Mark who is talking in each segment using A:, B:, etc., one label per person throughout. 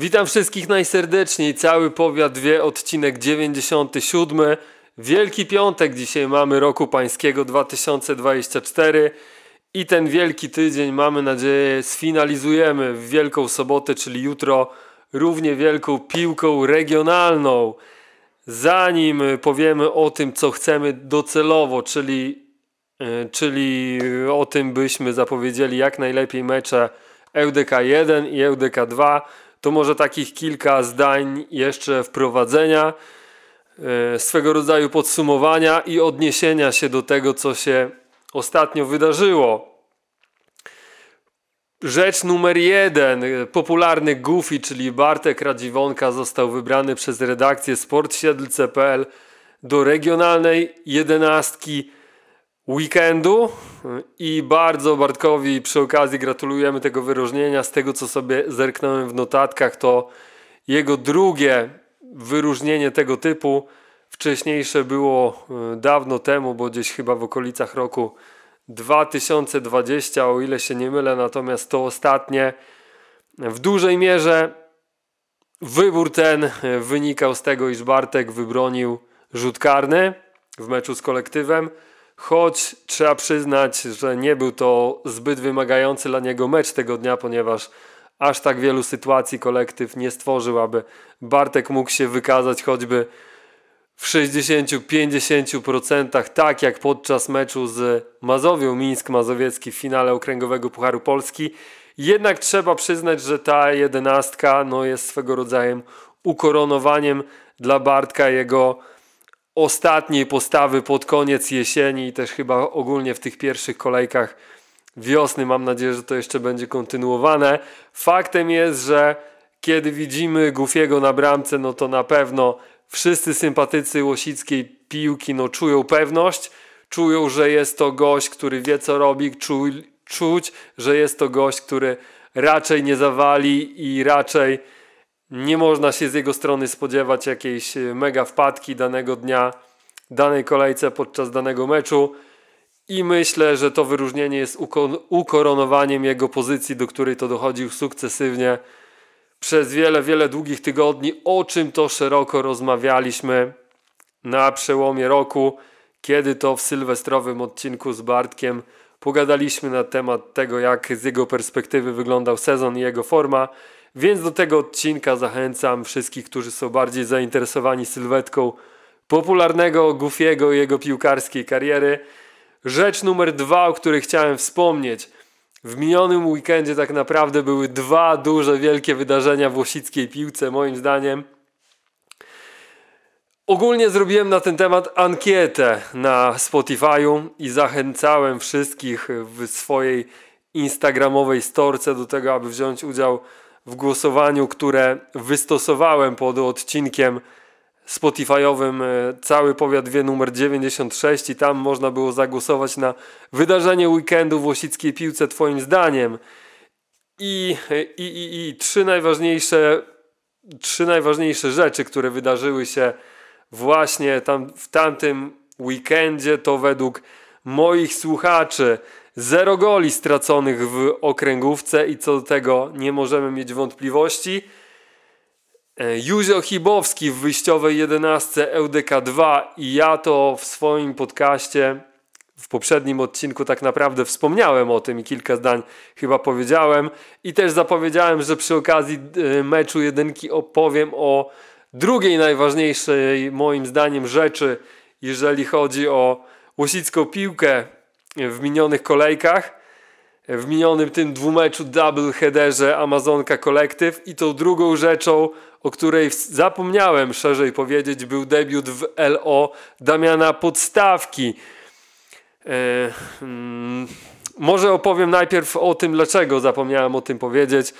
A: Witam wszystkich najserdeczniej. Cały powiat wie odcinek 97. Wielki Piątek dzisiaj mamy roku pańskiego 2024 i ten wielki tydzień mamy nadzieję sfinalizujemy w Wielką Sobotę, czyli jutro równie wielką piłką regionalną. Zanim powiemy o tym, co chcemy docelowo, czyli, e, czyli e, o tym, byśmy zapowiedzieli jak najlepiej mecze EUDK 1 i EUDK 2, to może takich kilka zdań jeszcze wprowadzenia, e, swego rodzaju podsumowania i odniesienia się do tego, co się ostatnio wydarzyło. Rzecz numer jeden. Popularny Goofy, czyli Bartek Radziwonka, został wybrany przez redakcję sportsiedl.pl do regionalnej jedenastki weekendu i bardzo Bartkowi przy okazji gratulujemy tego wyróżnienia. Z tego co sobie zerknąłem w notatkach, to jego drugie wyróżnienie tego typu. Wcześniejsze było e, dawno temu, bo gdzieś chyba w okolicach roku 2020, o ile się nie mylę, natomiast to ostatnie e, w dużej mierze wybór ten e, wynikał z tego, iż Bartek wybronił rzut karny w meczu z kolektywem choć trzeba przyznać, że nie był to zbyt wymagający dla niego mecz tego dnia, ponieważ aż tak wielu sytuacji kolektyw nie stworzył, aby Bartek mógł się wykazać choćby w 60-50%, tak jak podczas meczu z Mazowią Mińsk Mazowiecki w finale Okręgowego Pucharu Polski. Jednak trzeba przyznać, że ta jedenastka no, jest swego rodzaju ukoronowaniem dla Bartka jego ostatniej postawy pod koniec jesieni i też chyba ogólnie w tych pierwszych kolejkach wiosny. Mam nadzieję, że to jeszcze będzie kontynuowane. Faktem jest, że kiedy widzimy Gufiego na bramce, no to na pewno wszyscy sympatycy łosickiej piłki no, czują pewność, czują, że jest to gość, który wie co robi, czu, czuć, że jest to gość, który raczej nie zawali i raczej nie można się z jego strony spodziewać jakiejś e, mega wpadki danego dnia, danej kolejce podczas danego meczu. I myślę, że to wyróżnienie jest ukoronowaniem jego pozycji, do której to dochodził sukcesywnie przez wiele, wiele długich tygodni, o czym to szeroko rozmawialiśmy na przełomie roku, kiedy to w sylwestrowym odcinku z Bartkiem pogadaliśmy na temat tego, jak z jego perspektywy wyglądał sezon i jego forma. Więc do tego odcinka zachęcam wszystkich, którzy są bardziej zainteresowani sylwetką popularnego Goofiego i jego piłkarskiej kariery. Rzecz numer dwa, o której chciałem wspomnieć. W minionym weekendzie tak naprawdę były dwa duże, wielkie wydarzenia w łosickiej piłce, moim zdaniem. Ogólnie zrobiłem na ten temat ankietę na Spotify'u i zachęcałem wszystkich w swojej instagramowej storce do tego, aby wziąć udział w w głosowaniu, które wystosowałem pod odcinkiem Spotify'owym e, cały powiat wie numer 96 i tam można było zagłosować na wydarzenie weekendu w Łosickiej Piłce twoim zdaniem. I, i, i, i trzy, najważniejsze, trzy najważniejsze rzeczy, które wydarzyły się właśnie tam w tamtym weekendzie to według moich słuchaczy Zero goli straconych w okręgówce i co do tego nie możemy mieć wątpliwości. E, Józio Chibowski w wyjściowej 11 LDK2 i ja to w swoim podcaście w poprzednim odcinku tak naprawdę wspomniałem o tym i kilka zdań chyba powiedziałem i też zapowiedziałem, że przy okazji e, meczu jedynki opowiem o drugiej najważniejszej moim zdaniem rzeczy, jeżeli chodzi o łosicką piłkę w minionych kolejkach, w minionym tym dwumeczu doubleheaderze Amazonka Collective i tą drugą rzeczą, o której zapomniałem szerzej powiedzieć, był debiut w LO Damiana Podstawki. yy, może opowiem najpierw o tym, dlaczego zapomniałem o tym powiedzieć.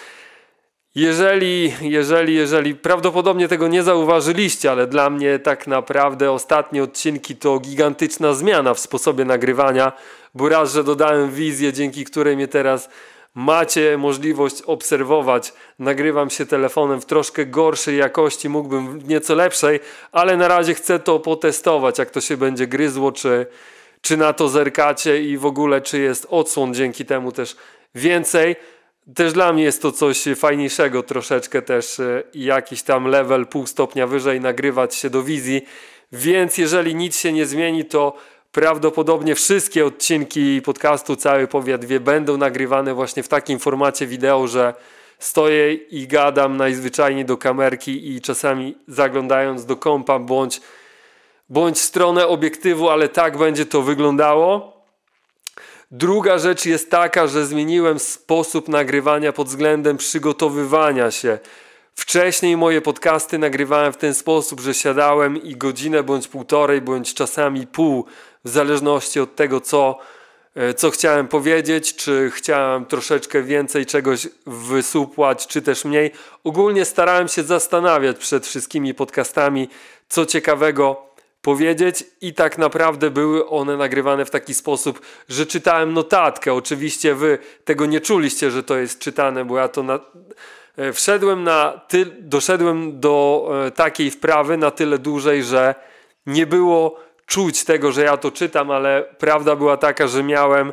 A: Jeżeli, jeżeli, jeżeli prawdopodobnie tego nie zauważyliście, ale dla mnie tak naprawdę ostatnie odcinki to gigantyczna zmiana w sposobie nagrywania, bo raz, że dodałem wizję, dzięki której mnie teraz macie możliwość obserwować. Nagrywam się telefonem w troszkę gorszej jakości, mógłbym w nieco lepszej, ale na razie chcę to potestować, jak to się będzie gryzło, czy, czy na to zerkacie i w ogóle, czy jest odsłon dzięki temu też więcej też dla mnie jest to coś fajniejszego troszeczkę też e, jakiś tam level pół stopnia wyżej nagrywać się do wizji, więc jeżeli nic się nie zmieni, to prawdopodobnie wszystkie odcinki podcastu Cały Powiat Wie będą nagrywane właśnie w takim formacie wideo, że stoję i gadam najzwyczajniej do kamerki i czasami zaglądając do kompa bądź, bądź stronę obiektywu, ale tak będzie to wyglądało. Druga rzecz jest taka, że zmieniłem sposób nagrywania pod względem przygotowywania się. Wcześniej moje podcasty nagrywałem w ten sposób, że siadałem i godzinę bądź półtorej, bądź czasami pół, w zależności od tego, co, e, co chciałem powiedzieć, czy chciałem troszeczkę więcej czegoś wysupłać, czy też mniej. Ogólnie starałem się zastanawiać przed wszystkimi podcastami, co ciekawego powiedzieć i tak naprawdę były one nagrywane w taki sposób, że czytałem notatkę. Oczywiście wy tego nie czuliście, że to jest czytane, bo ja to na... E, wszedłem na ty... doszedłem do e, takiej wprawy na tyle dłużej, że nie było czuć tego, że ja to czytam, ale prawda była taka, że miałem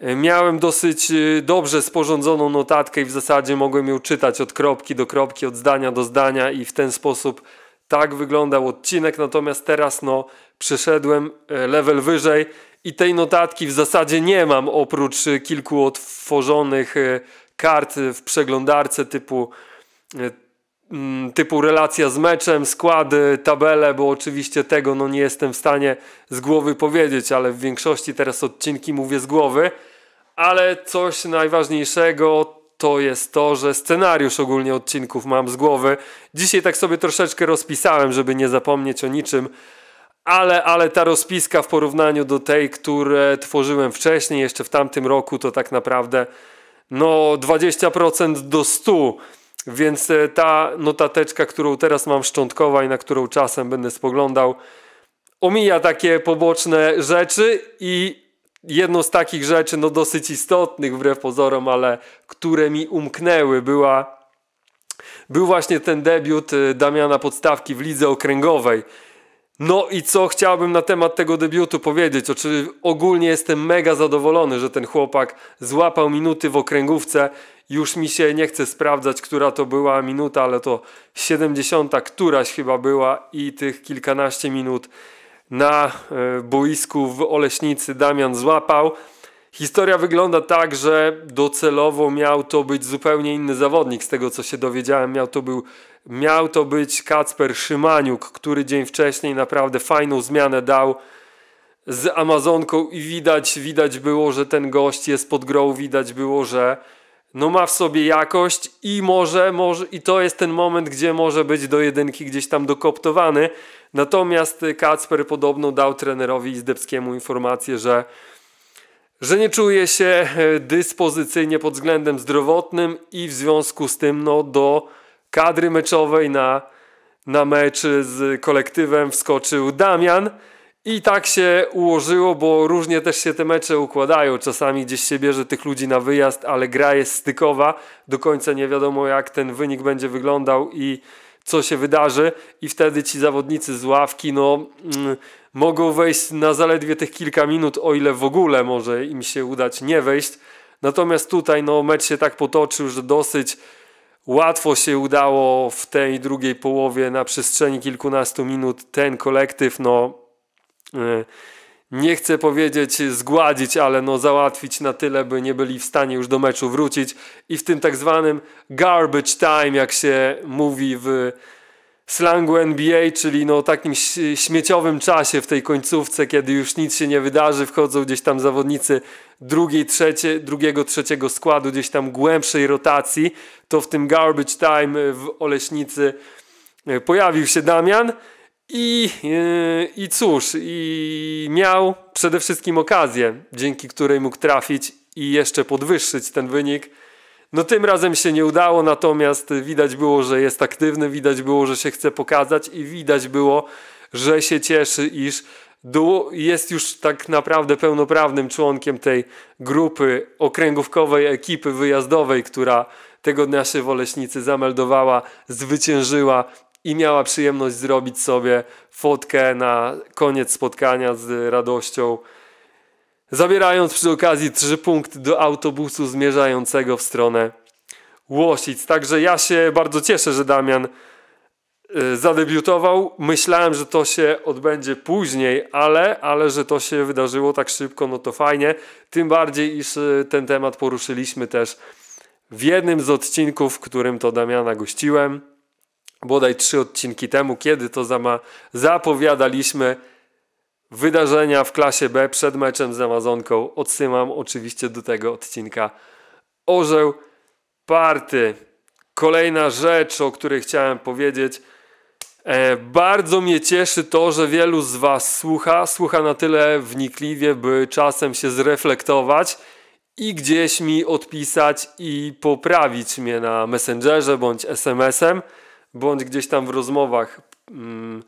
A: e, Miałem dosyć dobrze sporządzoną notatkę i w zasadzie mogłem ją czytać od kropki do kropki, od zdania do zdania i w ten sposób tak wyglądał odcinek, natomiast teraz no przeszedłem e, level wyżej i tej notatki w zasadzie nie mam oprócz e, kilku otworzonych e, kart w przeglądarce typu mm, typu relacja z meczem, składy, tabele, bo oczywiście tego no nie jestem w stanie z głowy powiedzieć, ale w większości teraz odcinki mówię z głowy. Ale coś najważniejszego to jest to, że scenariusz ogólnie odcinków mam z głowy. Dzisiaj tak sobie troszeczkę rozpisałem, żeby nie zapomnieć o niczym, ale, ale ta rozpiska w porównaniu do tej, które tworzyłem wcześniej, jeszcze w tamtym roku, to tak naprawdę no 20% do 100%. Więc e, ta notateczka, którą teraz mam szczątkowa i na którą czasem będę spoglądał, omija takie poboczne rzeczy i jedną z takich rzeczy, no dosyć istotnych wbrew pozorom, ale które mi umknęły, była, był właśnie ten debiut y, Damiana Podstawki w lidze okręgowej. No i co chciałbym na temat tego debiutu powiedzieć? Oczy, ogólnie jestem mega zadowolony, że ten chłopak złapał minuty w okręgówce. Już mi się nie chce sprawdzać, która to była minuta, ale to 70 któraś chyba była i tych kilkanaście minut na e, boisku w Oleśnicy Damian złapał. Historia wygląda tak, że docelowo miał to być zupełnie inny zawodnik. Z tego co się dowiedziałem, miał to, był, miał to być Kacper Szymaniuk, który dzień wcześniej naprawdę fajną zmianę dał z Amazonką i widać, widać było, że ten gość jest pod grą, widać było, że no ma w sobie jakość i może, może, i to jest ten moment, gdzie może być do jedynki gdzieś tam dokoptowany. Natomiast Kacper podobno dał trenerowi Izdebskiemu informację, że, że nie czuje się e, dyspozycyjnie pod względem zdrowotnym i w związku z tym no, do kadry meczowej na, na mecz z kolektywem wskoczył Damian. I tak się ułożyło, bo różnie też się te mecze układają. Czasami gdzieś się bierze tych ludzi na wyjazd, ale gra jest stykowa. Do końca nie wiadomo, jak ten wynik będzie wyglądał i co się wydarzy. I wtedy ci zawodnicy z ławki, no. Mm, mogą wejść na zaledwie tych kilka minut, o ile w ogóle może im się udać nie wejść. Natomiast tutaj no, mecz się tak potoczył, że dosyć łatwo się udało w tej drugiej połowie na przestrzeni kilkunastu minut ten kolektyw no, E, nie chcę powiedzieć zgładzić, ale no załatwić na tyle, by nie byli w stanie już do meczu wrócić. I w tym tak zwanym garbage time, jak się mówi w slangu NBA, czyli no takim śmieciowym czasie w tej końcówce, kiedy już nic się nie wydarzy, wchodzą gdzieś tam zawodnicy drugiej, trzecie, drugiego, trzeciego składu, gdzieś tam głębszej rotacji, to w tym garbage time w Oleśnicy e, pojawił się Damian i, e, I cóż, i miał przede wszystkim okazję, dzięki której mógł trafić i jeszcze podwyższyć ten wynik. No tym razem się nie udało, natomiast widać było, że jest aktywny, widać było, że się chce pokazać i widać było, że się cieszy, iż jest już tak naprawdę pełnoprawnym członkiem tej grupy okręgówkowej ekipy wyjazdowej, która tego dnia się w Oleśnicy zameldowała, zwyciężyła i miała przyjemność zrobić sobie fotkę na koniec spotkania z radością, zabierając przy okazji trzy punkty do autobusu zmierzającego w stronę Łosic. Także ja się bardzo cieszę, że Damian y, zadebiutował. Myślałem, że to się odbędzie później, ale, ale że to się wydarzyło tak szybko, no to fajnie. Tym bardziej, iż y, ten temat poruszyliśmy też w jednym z odcinków, w którym to Damiana gościłem bodaj trzy odcinki temu, kiedy to zama zapowiadaliśmy wydarzenia w klasie B przed meczem z Amazonką. Odsyłam oczywiście do tego odcinka Orzeł Party. Kolejna rzecz, o której chciałem powiedzieć. E, bardzo mnie cieszy to, że wielu z Was słucha. Słucha na tyle wnikliwie, by czasem się zreflektować i gdzieś mi odpisać i poprawić mnie na Messengerze bądź SMS-em bądź gdzieś tam w rozmowach, mm,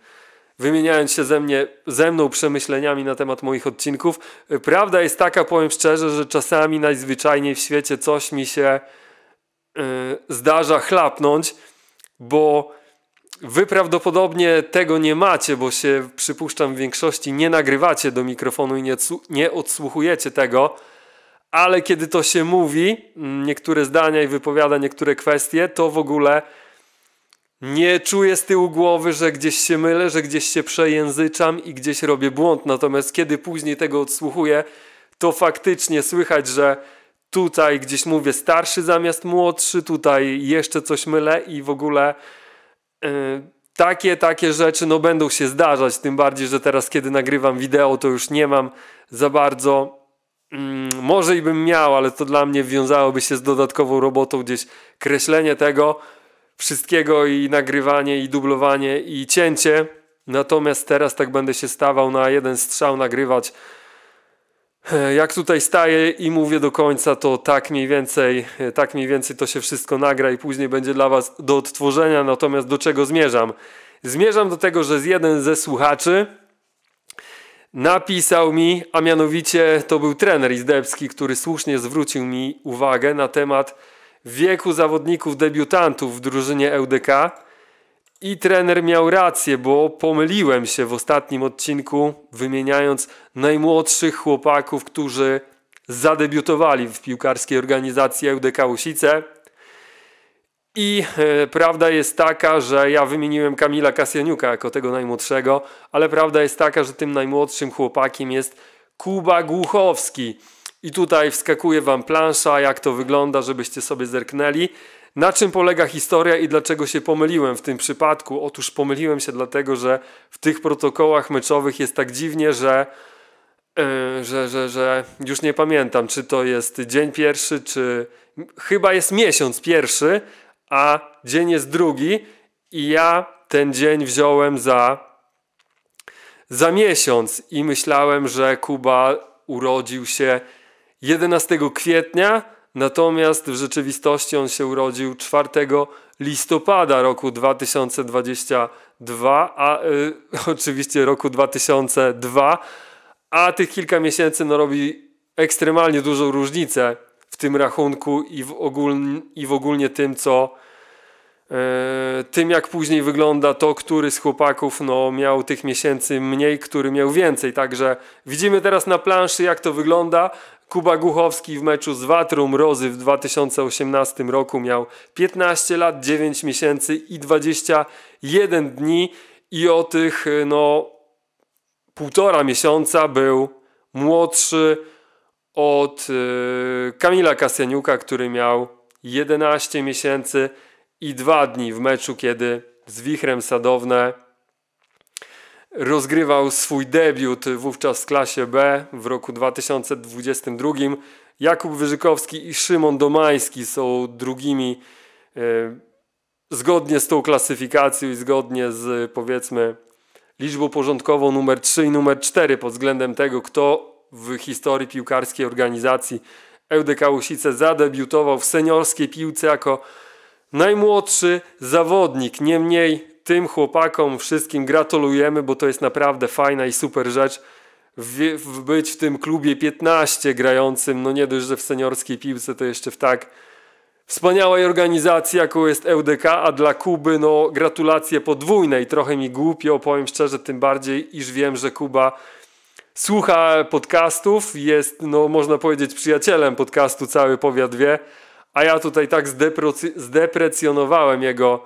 A: wymieniając się ze, mnie, ze mną przemyśleniami na temat moich odcinków. Y, prawda jest taka, powiem szczerze, że czasami najzwyczajniej w świecie coś mi się y, zdarza chlapnąć, bo Wy prawdopodobnie tego nie macie, bo się przypuszczam w większości nie nagrywacie do mikrofonu i nie, nie odsłuchujecie tego, ale kiedy to się mówi, mm, niektóre zdania i wypowiada niektóre kwestie, to w ogóle nie czuję z tyłu głowy, że gdzieś się mylę, że gdzieś się przejęzyczam i gdzieś robię błąd. Natomiast kiedy później tego odsłuchuję, to faktycznie słychać, że tutaj gdzieś mówię starszy zamiast młodszy, tutaj jeszcze coś mylę i w ogóle yy, takie, takie rzeczy no będą się zdarzać. Tym bardziej, że teraz kiedy nagrywam wideo, to już nie mam za bardzo mm, może i bym miał, ale to dla mnie wiązałoby się z dodatkową robotą gdzieś kreślenie tego, wszystkiego i nagrywanie, i dublowanie, i cięcie. Natomiast teraz tak będę się stawał na jeden strzał nagrywać. E, jak tutaj staję i mówię do końca, to tak mniej więcej, e, tak mniej więcej to się wszystko nagra i później będzie dla Was do odtworzenia. Natomiast do czego zmierzam? Zmierzam do tego, że z jeden ze słuchaczy napisał mi, a mianowicie to był trener Izdebski, który słusznie zwrócił mi uwagę na temat wieku zawodników debiutantów w drużynie LDK. I trener miał rację, bo pomyliłem się w ostatnim odcinku, wymieniając najmłodszych chłopaków, którzy zadebiutowali w piłkarskiej organizacji LDK Łusice. I e, prawda jest taka, że ja wymieniłem Kamila Kasjaniuka jako tego najmłodszego, ale prawda jest taka, że tym najmłodszym chłopakiem jest Kuba Głuchowski. I tutaj wskakuje wam plansza, jak to wygląda, żebyście sobie zerknęli. Na czym polega historia i dlaczego się pomyliłem w tym przypadku? Otóż pomyliłem się dlatego, że w tych protokołach meczowych jest tak dziwnie, że, yy, że, że, że już nie pamiętam, czy to jest dzień pierwszy, czy chyba jest miesiąc pierwszy, a dzień jest drugi i ja ten dzień wziąłem za, za miesiąc i myślałem, że Kuba urodził się 11 kwietnia, natomiast w rzeczywistości on się urodził 4 listopada roku 2022, a y, oczywiście roku 2002, a tych kilka miesięcy no, robi ekstremalnie dużą różnicę w tym rachunku i w, ogólnie, i w ogólnie tym, co e, tym jak później wygląda to, który z chłopaków no, miał tych miesięcy mniej, który miał więcej. Także widzimy teraz na planszy, jak to wygląda. Kuba Głuchowski w meczu z Watrą Mrozy w 2018 roku miał 15 lat, 9 miesięcy i 21 dni i o tych y, no półtora miesiąca był młodszy od y, Kamila Kasianiuka, który miał 11 miesięcy i 2 dni w meczu, kiedy z Wichrem Sadowne rozgrywał swój debiut wówczas w klasie B w roku 2022. Jakub Wyżykowski i Szymon Domański są drugimi e, zgodnie z tą klasyfikacją i zgodnie z powiedzmy liczbą porządkową numer 3 i numer 4 pod względem tego, kto w historii piłkarskiej organizacji LDK Łusice zadebiutował w seniorskiej piłce jako najmłodszy zawodnik. Niemniej tym chłopakom wszystkim gratulujemy, bo to jest naprawdę fajna i super rzecz. W, w być w tym klubie 15 grającym, no nie dość, że w seniorskiej piłce, to jeszcze w tak wspaniałej organizacji, jaką jest EUDK, a dla Kuby no gratulacje podwójne i trochę mi głupio, powiem szczerze, tym bardziej, iż wiem, że Kuba słucha podcastów, jest no można powiedzieć przyjacielem podcastu Cały Powiat Wie, a ja tutaj tak zdeprecjonowałem jego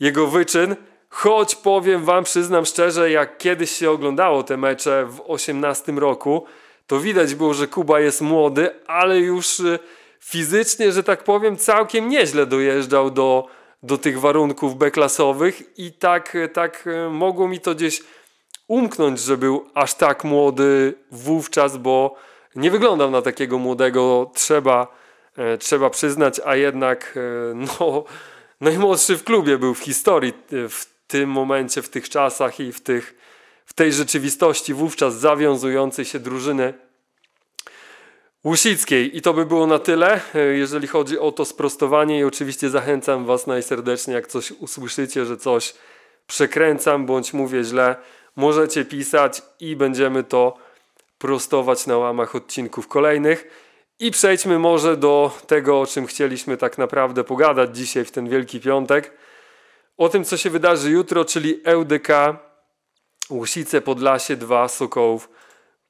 A: jego wyczyn, choć powiem wam, przyznam szczerze, jak kiedyś się oglądało te mecze w 18 roku, to widać było, że Kuba jest młody, ale już y, fizycznie, że tak powiem, całkiem nieźle dojeżdżał do, do tych warunków beklasowych i tak, y, tak y, mogło mi to gdzieś umknąć, że był aż tak młody wówczas, bo nie wyglądał na takiego młodego, trzeba, trzeba przyznać, a jednak no najmłodszy w klubie był w historii e, w tym momencie, w tych czasach i w, tych, w tej rzeczywistości wówczas zawiązującej się drużyny Łusickiej. I to by było na tyle, e, jeżeli chodzi o to sprostowanie. I oczywiście zachęcam Was najserdeczniej, jak coś usłyszycie, że coś przekręcam bądź mówię źle, możecie pisać i będziemy to prostować na łamach odcinków kolejnych. I przejdźmy może do tego, o czym chcieliśmy tak naprawdę pogadać dzisiaj w ten Wielki Piątek. O tym, co się wydarzy jutro, czyli EUDK Łusice Podlasie 2 Sokołów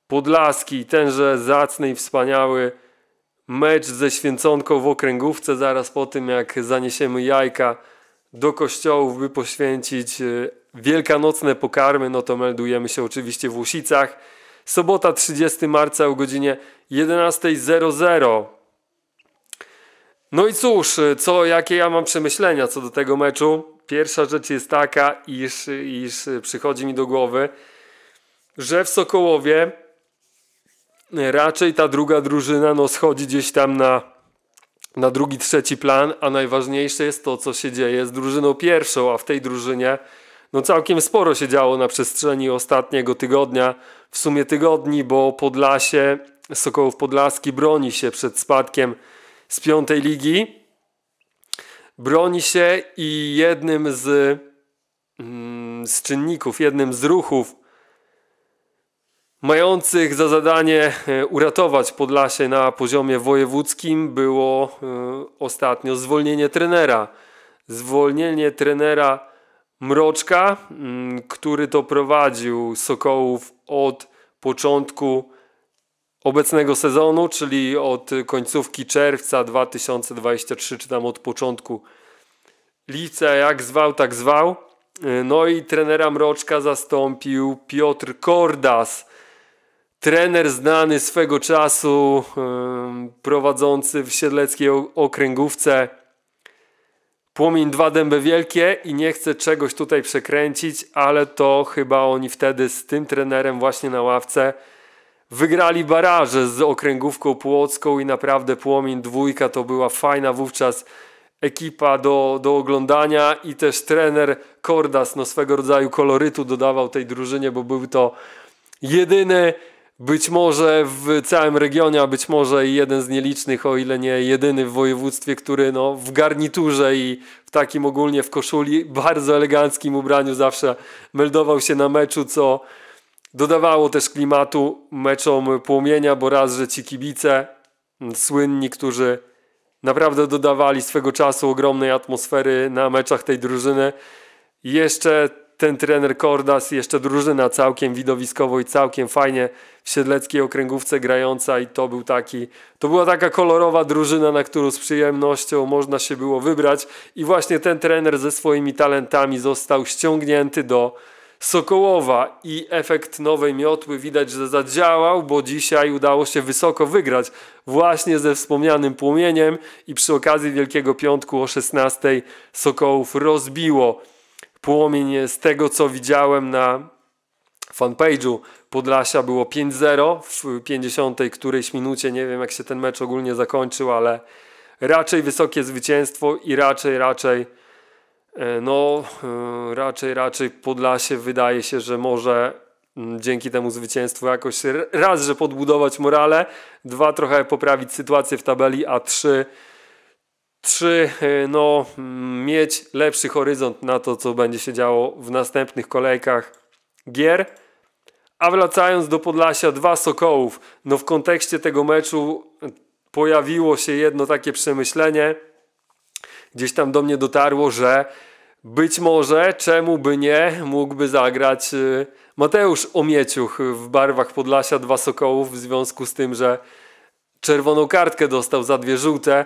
A: Podlaski. Tenże zacny i wspaniały mecz ze Święconką w Okręgówce zaraz po tym, jak zaniesiemy jajka do kościołów, by poświęcić e, wielkanocne pokarmy, no to meldujemy się oczywiście w Łusicach. Sobota 30 marca o godzinie 11.00. No i cóż, co, jakie ja mam przemyślenia co do tego meczu? Pierwsza rzecz jest taka, iż, iż przychodzi mi do głowy, że w Sokołowie raczej ta druga drużyna no, schodzi gdzieś tam na, na drugi, trzeci plan, a najważniejsze jest to, co się dzieje z drużyną pierwszą, a w tej drużynie no całkiem sporo się działo na przestrzeni ostatniego tygodnia, w sumie tygodni, bo Podlasie, Sokołów Podlaski broni się przed spadkiem z piątej ligi. Broni się i jednym z, mm, z czynników, jednym z ruchów mających za zadanie e, uratować Podlasie na poziomie wojewódzkim było e, ostatnio zwolnienie trenera. Zwolnienie trenera Mroczka, mm, który to prowadził Sokołów od początku obecnego sezonu, czyli od końcówki czerwca 2023, czy tam od początku lipca, jak zwał, tak zwał. No i trenera Mroczka zastąpił Piotr Kordas, trener znany swego czasu, prowadzący w siedleckiej okręgówce płomień dwa dęby wielkie i nie chcę czegoś tutaj przekręcić, ale to chyba oni wtedy z tym trenerem właśnie na ławce wygrali baraże z okręgówką płocką i naprawdę płomień dwójka to była fajna wówczas ekipa do, do oglądania i też trener Kordas no swego rodzaju kolorytu dodawał tej drużynie, bo był to jedyny być może w całym regionie, a być może jeden z nielicznych, o ile nie jedyny w województwie, który no, w garniturze i w takim ogólnie w koszuli, bardzo eleganckim ubraniu zawsze meldował się na meczu, co dodawało też klimatu meczom płomienia, bo raz, że ci kibice, słynni, którzy naprawdę dodawali swego czasu ogromnej atmosfery na meczach tej drużyny, jeszcze ten trener Kordas, jeszcze drużyna całkiem widowiskowo i całkiem fajnie siedleckiej okręgówce grająca i to był taki, to była taka kolorowa drużyna, na którą z przyjemnością można się było wybrać i właśnie ten trener ze swoimi talentami został ściągnięty do Sokołowa i efekt nowej miotły widać, że zadziałał, bo dzisiaj udało się wysoko wygrać właśnie ze wspomnianym płomieniem i przy okazji Wielkiego Piątku o 16 Sokołów rozbiło płomień z tego co widziałem na fanpage'u Podlasia było 5-0 w 50 którejś minucie. Nie wiem, jak się ten mecz ogólnie zakończył, ale raczej wysokie zwycięstwo i raczej, raczej, e, no, e, raczej, raczej Podlasie wydaje się, że może mm, dzięki temu zwycięstwu jakoś raz, że podbudować morale, dwa, trochę poprawić sytuację w tabeli, a trzy, trzy, e, no, mm, mieć lepszy horyzont na to, co będzie się działo w następnych kolejkach gier. A wracając do Podlasia, dwa Sokołów. No w kontekście tego meczu pojawiło się jedno takie przemyślenie. Gdzieś tam do mnie dotarło, że być może, czemu by nie, mógłby zagrać y, Mateusz Omieciuch w barwach Podlasia dwa Sokołów w związku z tym, że czerwoną kartkę dostał za dwie żółte,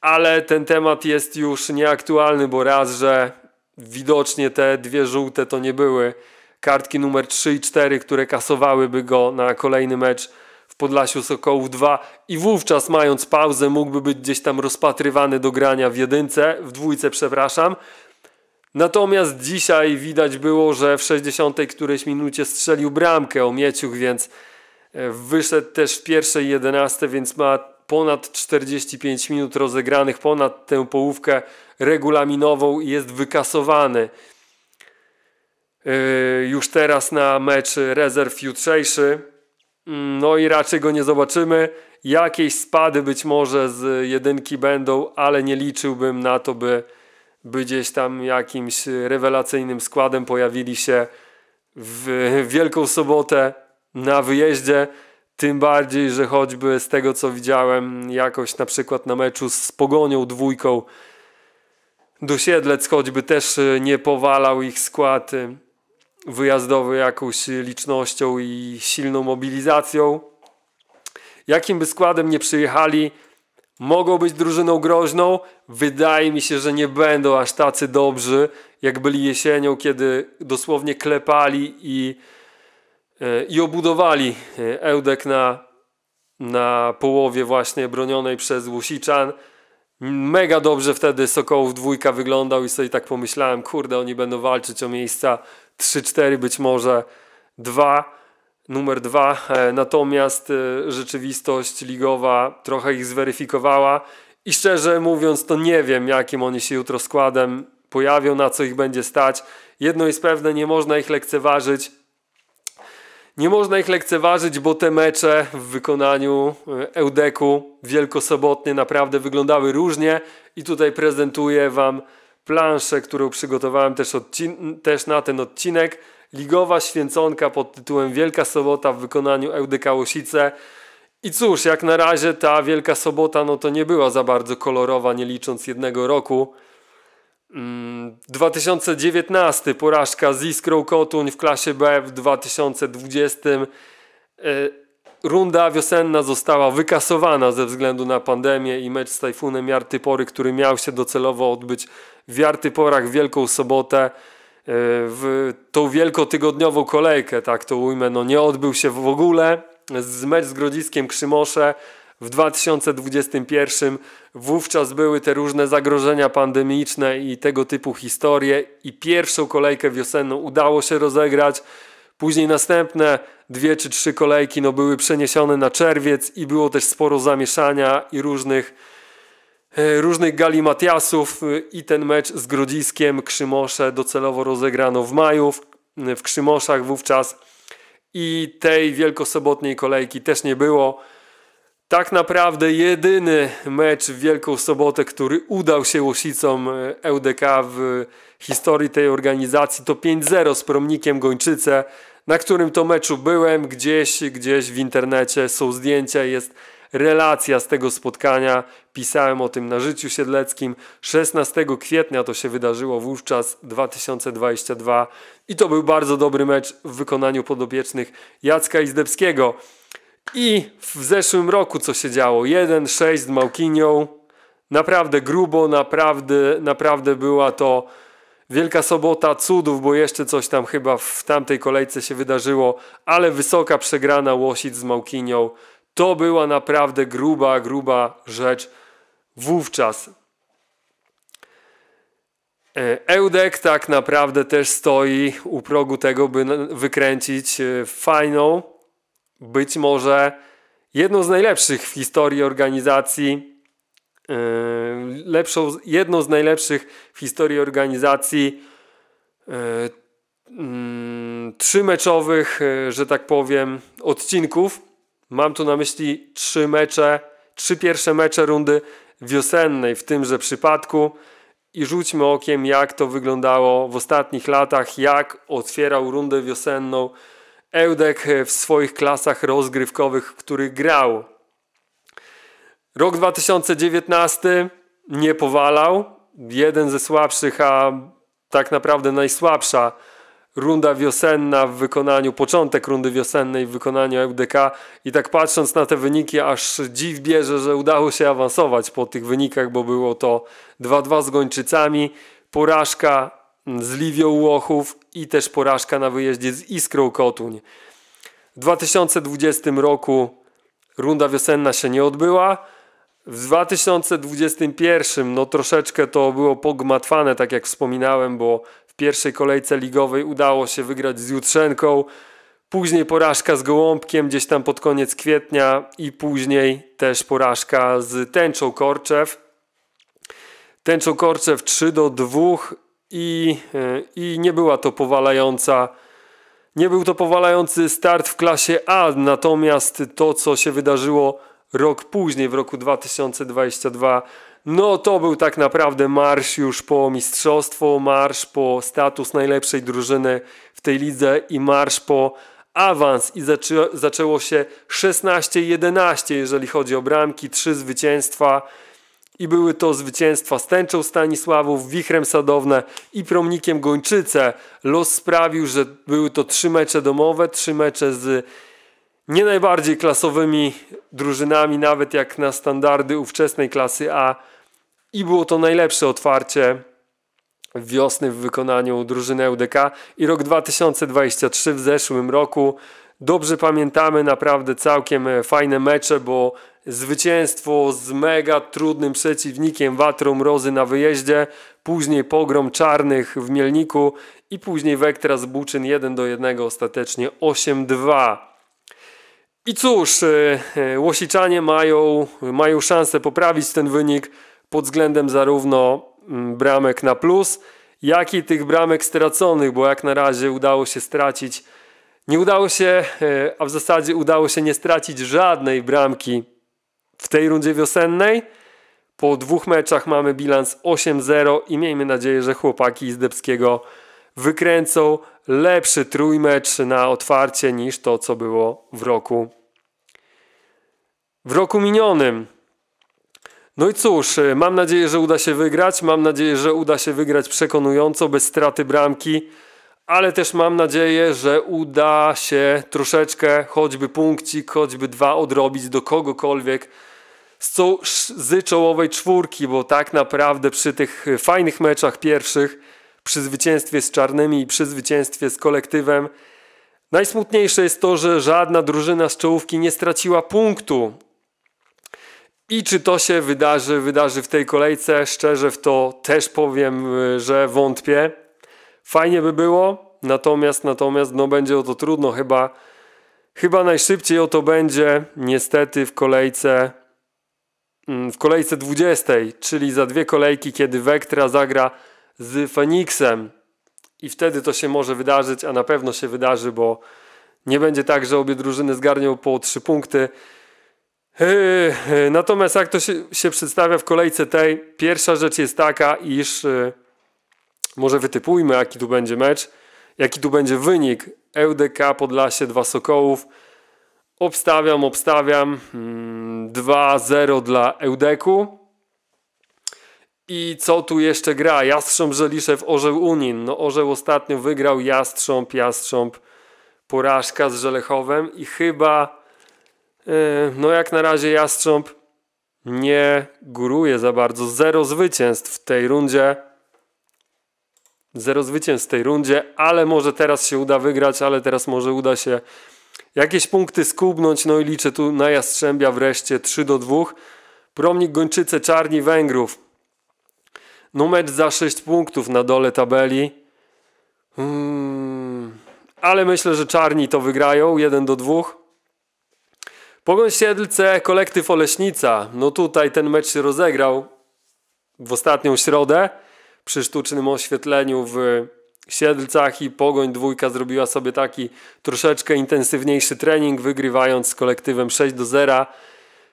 A: ale ten temat jest już nieaktualny, bo raz, że widocznie te dwie żółte to nie były kartki numer 3 i 4, które kasowałyby go na kolejny mecz w Podlasiu Sokołów 2 i wówczas mając pauzę mógłby być gdzieś tam rozpatrywany do grania w jedynce, w dwójce przepraszam. Natomiast dzisiaj widać było, że w 60 którejś minucie strzelił bramkę o Mieciuch, więc e, wyszedł też w pierwszej 11, więc ma ponad 45 minut rozegranych ponad tę połówkę regulaminową i jest wykasowany. Yy, już teraz na mecz rezerw jutrzejszy. Mm, no i raczej go nie zobaczymy. Jakieś spady być może z jedynki będą, ale nie liczyłbym na to, by, by gdzieś tam jakimś rewelacyjnym składem pojawili się w Wielką Sobotę na wyjeździe. Tym bardziej, że choćby z tego co widziałem, jakoś na przykład na meczu z Pogonią dwójką, Dosiedlec choćby też nie powalał ich skład wyjazdowy jakąś licznością i silną mobilizacją. Jakim by składem nie przyjechali, mogą być drużyną groźną. Wydaje mi się, że nie będą aż tacy dobrzy, jak byli jesienią, kiedy dosłownie klepali i, e, i obudowali Eudek na, na połowie właśnie bronionej przez Łusiczan. Mega dobrze wtedy Sokołów dwójka wyglądał i sobie tak pomyślałem, kurde, oni będą walczyć o miejsca 3-4 być może 2 numer dwa. E, natomiast e, rzeczywistość ligowa trochę ich zweryfikowała i szczerze mówiąc, to nie wiem, jakim oni się jutro składem pojawią, na co ich będzie stać. Jedno jest pewne, nie można ich lekceważyć. Nie można ich lekceważyć, bo te mecze w wykonaniu e, Eudeku wielkosobotnie naprawdę wyglądały różnie i tutaj prezentuję Wam planszę, którą przygotowałem też, też na ten odcinek. Ligowa święconka pod tytułem Wielka Sobota w wykonaniu Eudyka Łosice. I cóż, jak na razie ta Wielka Sobota no to nie była za bardzo kolorowa, nie licząc jednego roku. 2019 mm, porażka z Iskrą Kotuń w klasie B w 2020 Runda wiosenna została wykasowana ze względu na pandemię i mecz z Tajfunem Jartypory, który miał się docelowo odbyć w Jartyporach w Wielką Sobotę e, w tą wielkotygodniową kolejkę, tak to ujmę, no nie odbył się w ogóle. Z mecz z Grodziskiem Krzymosze w 2021 wówczas były te różne zagrożenia pandemiczne i tego typu historie i pierwszą kolejkę wiosenną udało się rozegrać. Później następne dwie czy trzy kolejki no, były przeniesione na czerwiec i było też sporo zamieszania i różnych, e, różnych galimatiasów e, i ten mecz z Grodziskiem Krzymosze docelowo rozegrano w maju w, w Krzymoszach wówczas i tej wielkosobotniej kolejki też nie było tak naprawdę jedyny mecz w Wielką Sobotę, który udał się łosicom EUDK w historii tej organizacji, to 5-0 z Promnikiem Gończyce, na którym to meczu byłem. Gdzieś, gdzieś w internecie są zdjęcia, jest relacja z tego spotkania. Pisałem o tym na życiu siedleckim. 16 kwietnia to się wydarzyło wówczas 2022 i to był bardzo dobry mecz w wykonaniu podobiecznych Jacka Izdebskiego. I w zeszłym roku co się działo? 1-6 z Małkinią. Naprawdę grubo, naprawdę, naprawdę była to Wielka Sobota cudów, bo jeszcze coś tam chyba w tamtej kolejce się wydarzyło, ale wysoka przegrana Łosic z Małkinią. To była naprawdę gruba, gruba rzecz wówczas. E, Eudek tak naprawdę też stoi u progu tego, by wykręcić e, fajną być może jedną z najlepszych w historii organizacji, yy, lepszą, jedną z najlepszych w historii organizacji yy, mm, trzymeczowych, yy, że tak powiem, odcinków. Mam tu na myśli trzy mecze, trzy pierwsze mecze rundy wiosennej w tymże przypadku i rzućmy okiem, jak to wyglądało w ostatnich latach, jak otwierał rundę wiosenną Eudek e, w swoich klasach rozgrywkowych, w których grał. Rok 2019 nie powalał. Jeden ze słabszych, a tak naprawdę najsłabsza runda wiosenna w wykonaniu, początek rundy wiosennej w wykonaniu LDK i tak patrząc na te wyniki, aż dziw bierze, że udało się awansować po tych wynikach, bo było to 2-2 z Gończycami, porażka z Liwią Łochów i też porażka na wyjeździe z Iskrą Kotuń. W 2020 roku runda wiosenna się nie odbyła. W 2021 no troszeczkę to było pogmatwane, tak jak wspominałem, bo w pierwszej kolejce ligowej udało się wygrać z Jutrzenką. Później porażka z Gołąbkiem gdzieś tam pod koniec kwietnia i później też porażka z Tęczą Korczew. Tęczą Korczew 3 do 2 i, e, i nie była to powalająca nie był to powalający start w klasie A, natomiast to, co się wydarzyło rok później, w roku 2022, no to był tak naprawdę marsz już po mistrzostwo, marsz po status najlepszej drużyny w tej lidze i marsz po awans. I zaczę zaczęło się 16-11, jeżeli chodzi o bramki, trzy zwycięstwa. I były to zwycięstwa z tęczą Stanisławów, wichrem Sadowne i promnikiem Gończyce. Los sprawił, że były to trzy mecze domowe, trzy mecze z nie najbardziej klasowymi drużynami, nawet jak na standardy ówczesnej klasy A. I było to najlepsze otwarcie wiosny w wykonaniu drużyny e UDK. I rok 2023 w zeszłym roku dobrze pamiętamy, naprawdę całkiem fajne mecze, bo zwycięstwo z mega trudnym przeciwnikiem Watrą Mrozy na wyjeździe, później pogrom Czarnych w Mielniku i później Wektra z Buczyn 1 do 1 ostatecznie 8-2. I cóż, e, e, Łosiczanie mają, mają szansę poprawić ten wynik pod względem zarówno mm, bramek na plus, jak i tych bramek straconych, bo jak na razie udało się stracić, nie udało się, e, a w zasadzie udało się nie stracić żadnej bramki w tej rundzie wiosennej. Po dwóch meczach mamy bilans 8-0 i miejmy nadzieję, że chłopaki z Debskiego wykręcą lepszy trójmecz na otwarcie niż to, co było w roku w roku minionym. No i cóż, y, mam nadzieję, że uda się wygrać. Mam nadzieję, że uda się wygrać przekonująco, bez straty bramki ale też mam nadzieję, że uda się troszeczkę, choćby punkcik, choćby dwa odrobić do kogokolwiek z, co, z czołowej czwórki, bo tak naprawdę przy tych fajnych meczach pierwszych, przy zwycięstwie z czarnymi i przy zwycięstwie z kolektywem, najsmutniejsze jest to, że żadna drużyna z czołówki nie straciła punktu. I czy to się wydarzy, wydarzy w tej kolejce? Szczerze w to też powiem, y, że wątpię Fajnie by było, natomiast, natomiast no będzie o to trudno chyba. Chyba najszybciej o to będzie niestety w kolejce mm, w kolejce 20, czyli za dwie kolejki, kiedy Vectra zagra z Phoenixem I wtedy to się może wydarzyć, a na pewno się wydarzy, bo nie będzie tak, że obie drużyny zgarnią po 3 punkty. Yy, yy, natomiast jak to się, się przedstawia w kolejce tej, pierwsza rzecz jest taka, iż yy, może wytypujmy, jaki tu będzie mecz, jaki tu będzie wynik. LDK e Podlasie, dwa Sokołów. Obstawiam, obstawiam. 2-0 hmm, dla Eudeku. I co tu jeszcze gra? Jastrząb Żeliszew, Orzeł Unin. No Orzeł ostatnio wygrał Jastrząb, Jastrząb porażka z Żelechowem i chyba e, no jak na razie Jastrząb nie góruje za bardzo. Zero zwycięstw w tej rundzie. Zero zwycięstw w tej rundzie, ale może teraz się uda wygrać, ale teraz może uda się jakieś punkty skubnąć. No i liczę tu na Jastrzębia wreszcie 3 do 2. Promnik Gończyce Czarni Węgrów. No mecz za 6 punktów na dole tabeli. Hmm. Ale myślę, że Czarni to wygrają 1 do 2. Pogoń Siedlce, kolektyw Oleśnica. No tutaj ten mecz się rozegrał w ostatnią środę przy sztucznym oświetleniu w Siedlcach i Pogoń dwójka zrobiła sobie taki troszeczkę intensywniejszy trening, wygrywając z kolektywem 6 do 0.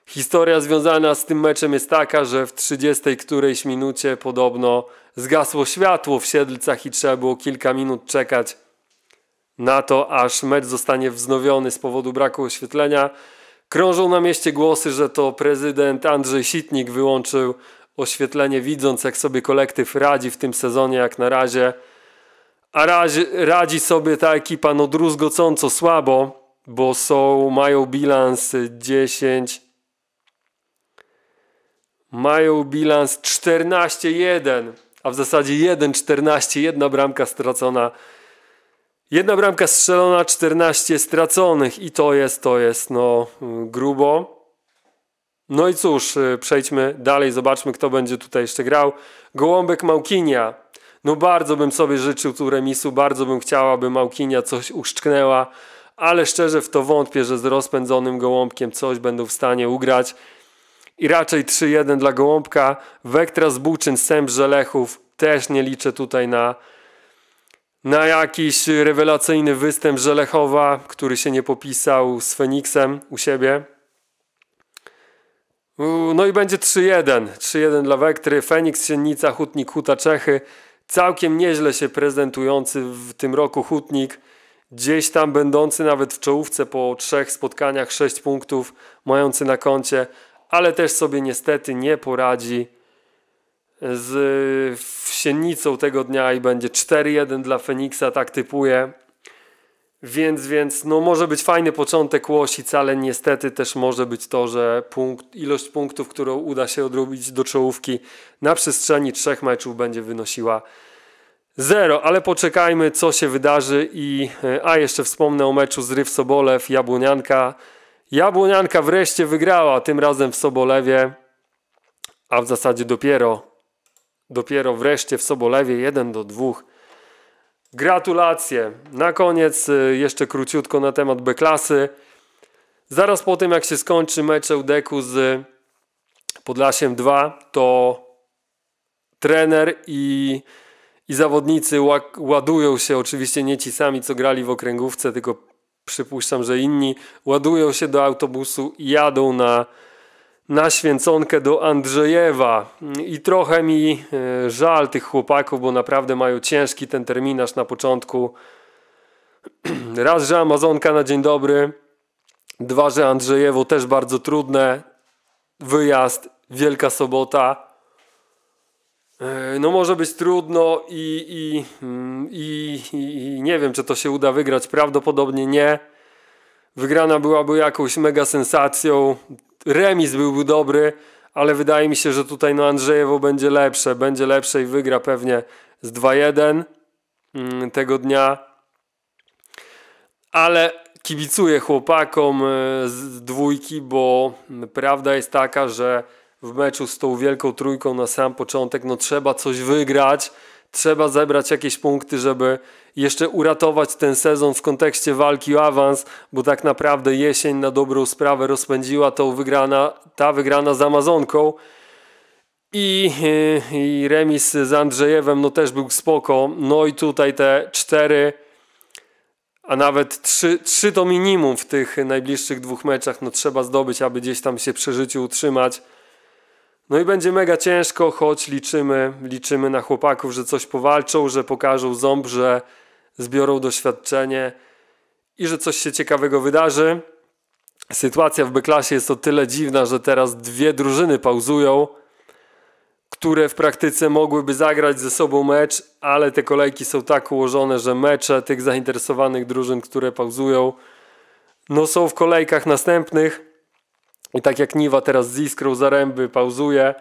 A: Historia związana z tym meczem jest taka, że w 30 którejś minucie podobno zgasło światło w Siedlcach i trzeba było kilka minut czekać na to, aż mecz zostanie wznowiony z powodu braku oświetlenia. Krążą na mieście głosy, że to prezydent Andrzej Sitnik wyłączył oświetlenie, widząc jak sobie kolektyw radzi w tym sezonie jak na razie. A radzi, radzi sobie ta ekipa no druzgocąco słabo, bo są, mają bilans 10, mają bilans 14-1, a w zasadzie 1-14, jedna bramka stracona. Jedna bramka strzelona, 14 straconych i to jest, to jest no grubo. No i cóż, y, przejdźmy dalej, zobaczmy kto będzie tutaj jeszcze grał. Gołąbek Małkinia. No bardzo bym sobie życzył tu remisu, bardzo bym chciał, aby Małkinia coś uszczknęła, ale szczerze w to wątpię, że z rozpędzonym Gołąbkiem coś będą w stanie ugrać. I raczej 3-1 dla Gołąbka. Wektra z Buczyn, Sęp Żelechów. Też nie liczę tutaj na, na jakiś rewelacyjny występ Żelechowa, który się nie popisał z Feniksem u siebie. No i będzie 3-1. 3-1 dla Wektry. Feniks, Siennica, Hutnik, Huta, Czechy. Całkiem nieźle się prezentujący w tym roku Hutnik. Gdzieś tam będący nawet w czołówce po trzech spotkaniach, 6 punktów mający na koncie, ale też sobie niestety nie poradzi z Siennicą tego dnia i będzie 4-1 dla Feniksa, tak typuję. Więc, więc no może być fajny początek Łosic, ale niestety też może być to, że punkt, ilość punktów, którą uda się odrobić do czołówki na przestrzeni trzech meczów będzie wynosiła zero. Ale poczekajmy, co się wydarzy i e, a jeszcze wspomnę o meczu z Ryw Sobolew, Jabłonianka. Jabłonianka wreszcie wygrała, tym razem w Sobolewie, a w zasadzie dopiero, dopiero wreszcie w Sobolewie 1 do 2 Gratulacje. Na koniec y, jeszcze króciutko na temat B-klasy. Zaraz po tym, jak się skończy mecz Eudeku z Podlasiem 2, to trener i, i zawodnicy ładują się, oczywiście nie ci sami, co grali w okręgówce, tylko przypuszczam, że inni, ładują się do autobusu i jadą na na święconkę do Andrzejewa i trochę mi e, żal tych chłopaków, bo naprawdę mają ciężki ten terminarz na początku. Raz, że Amazonka na dzień dobry, dwa, że Andrzejewo też bardzo trudne, wyjazd, Wielka Sobota. E, no może być trudno i, mm, i, i, i nie wiem, czy to się uda wygrać, prawdopodobnie nie. Wygrana byłaby jakąś mega sensacją. Remis byłby dobry, ale wydaje mi się, że tutaj no Andrzejewo będzie lepsze. Będzie lepsze i wygra pewnie z 2-1 mm, tego dnia. Ale kibicuję chłopakom e, z dwójki, bo prawda jest taka, że w meczu z tą wielką trójką na sam początek no trzeba coś wygrać, trzeba zebrać jakieś punkty, żeby jeszcze uratować ten sezon w kontekście walki o awans, bo tak naprawdę jesień na dobrą sprawę rozpędziła tą wygrana, ta wygrana z Amazonką. I, y, I, remis z Andrzejewem no też był spoko. No i tutaj te cztery, a nawet trzy, trzy to minimum w tych najbliższych dwóch meczach no trzeba zdobyć, aby gdzieś tam się przy życiu utrzymać. No i będzie mega ciężko, choć liczymy, liczymy na chłopaków, że coś powalczą, że pokażą ząb, że zbiorą doświadczenie i że coś się ciekawego wydarzy. Sytuacja w Beklasie jest o tyle dziwna, że teraz dwie drużyny pauzują, które w praktyce mogłyby zagrać ze sobą mecz, ale te kolejki są tak ułożone, że mecze tych zainteresowanych drużyn, które pauzują, no są w kolejkach następnych. I tak jak Niwa teraz z Iskrą Zaręby pauzuje,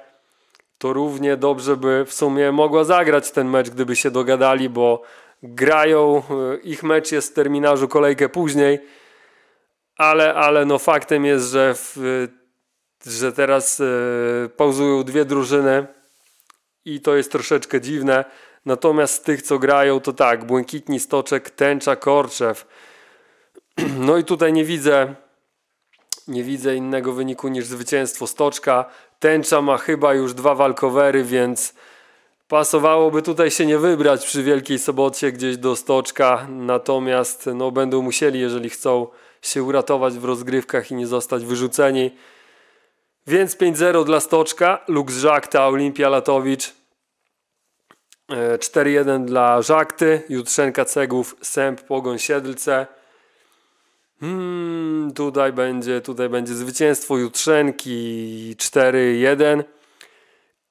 A: to równie dobrze by w sumie mogła zagrać ten mecz, gdyby się dogadali, bo grają, e, ich mecz jest w terminarzu kolejkę później, ale, ale no faktem jest, że, w, e, że teraz e, pauzują dwie drużyny i to jest troszeczkę dziwne. Natomiast tych, co grają, to tak, Błękitni, Stoczek, Tęcza, Korczew. No i tutaj nie widzę, nie widzę innego wyniku niż zwycięstwo Stoczka. Tęcza ma chyba już dwa walkowery, więc Pasowałoby tutaj się nie wybrać przy Wielkiej Sobocie gdzieś do Stoczka, natomiast no, będą musieli, jeżeli chcą się uratować w rozgrywkach i nie zostać wyrzuceni. Więc 5-0 dla Stoczka, Lux Żakta, Olimpia Latowicz. 4-1 e, dla Żakty, Jutrzenka Cegów, Sęp, Pogoń Siedlce. Hmm, tutaj będzie, tutaj będzie zwycięstwo Jutrzenki 4-1.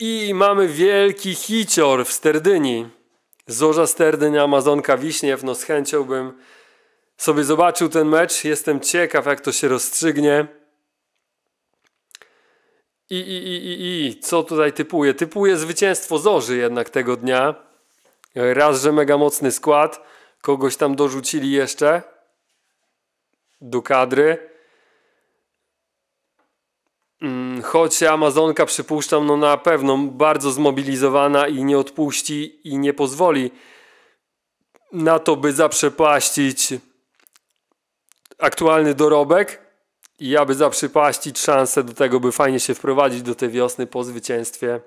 A: I mamy wielki hicior w Sterdyni. Zorza Sterdyń, Amazonka Wiśniew. No z chęcią bym sobie zobaczył ten mecz. Jestem ciekaw, jak to się rozstrzygnie. I, i, i, i, i. co tutaj typuje? Typuje zwycięstwo Zorzy jednak tego dnia. Raz, że mega mocny skład. Kogoś tam dorzucili jeszcze do kadry. choć Amazonka przypuszczam, no na pewno bardzo zmobilizowana i nie odpuści i nie pozwoli na to, by zaprzepaścić aktualny dorobek i aby zaprzepaścić szansę do tego, by fajnie się wprowadzić do tej wiosny po zwycięstwie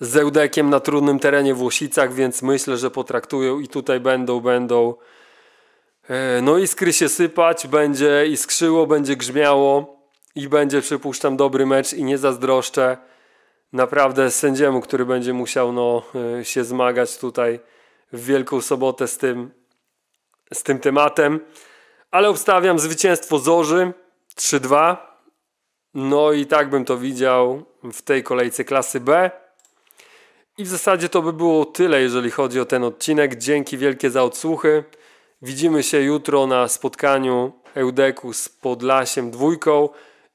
A: z Eudekiem na trudnym terenie w Łosicach, więc myślę, że potraktują i tutaj będą, będą e, no iskry się sypać, będzie iskrzyło, będzie grzmiało i będzie, przypuszczam, dobry mecz i nie zazdroszczę naprawdę sędziemu, który będzie musiał no, y, się zmagać tutaj w Wielką Sobotę z tym, z tym tematem. Ale obstawiam zwycięstwo Zorzy 3-2. No i tak bym to widział w tej kolejce klasy B. I w zasadzie to by było tyle, jeżeli chodzi o ten odcinek. Dzięki wielkie za odsłuchy. Widzimy się jutro na spotkaniu Eudeku z Podlasiem dwójką.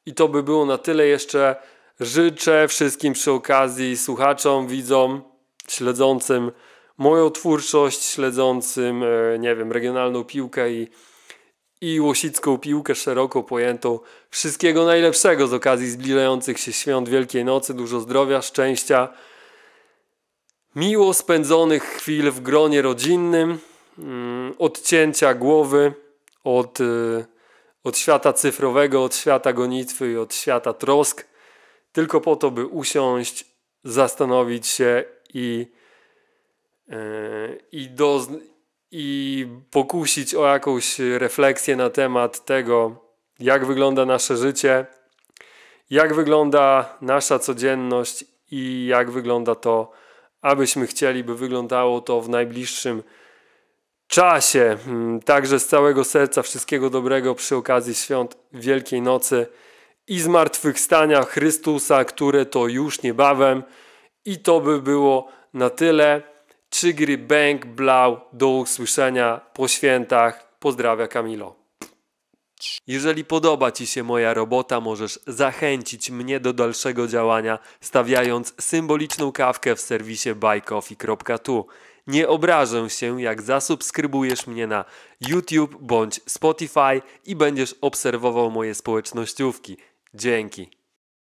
A: I to by było na tyle jeszcze. Życzę wszystkim przy okazji, słuchaczom, widzom, śledzącym moją twórczość, śledzącym, e, nie wiem, regionalną piłkę i, i łosicką piłkę szeroko pojętą. Wszystkiego najlepszego z okazji zbliżających się świąt Wielkiej Nocy. Dużo zdrowia, szczęścia, miło spędzonych chwil w gronie rodzinnym, mm, odcięcia głowy od e, od świata cyfrowego, od świata gonitwy i od świata trosk, tylko po to, by usiąść, zastanowić się i, e, i, do, i pokusić o jakąś refleksję na temat tego, jak wygląda nasze życie, jak wygląda nasza codzienność i jak wygląda to, abyśmy chcieli, by wyglądało to w najbliższym czasie czasie. Mm, także z całego serca wszystkiego dobrego przy okazji świąt Wielkiej Nocy i zmartwychwstania Chrystusa, które to już niebawem. I to by było na tyle. Czygry Bęk Blau. Do usłyszenia po świętach. Pozdrawia Kamilo. Jeżeli podoba Ci się moja robota, możesz zachęcić mnie do dalszego działania, stawiając symboliczną kawkę w serwisie buycoffee.tu nie obrażę się, jak zasubskrybujesz mnie na YouTube bądź Spotify i będziesz obserwował moje społecznościówki. Dzięki.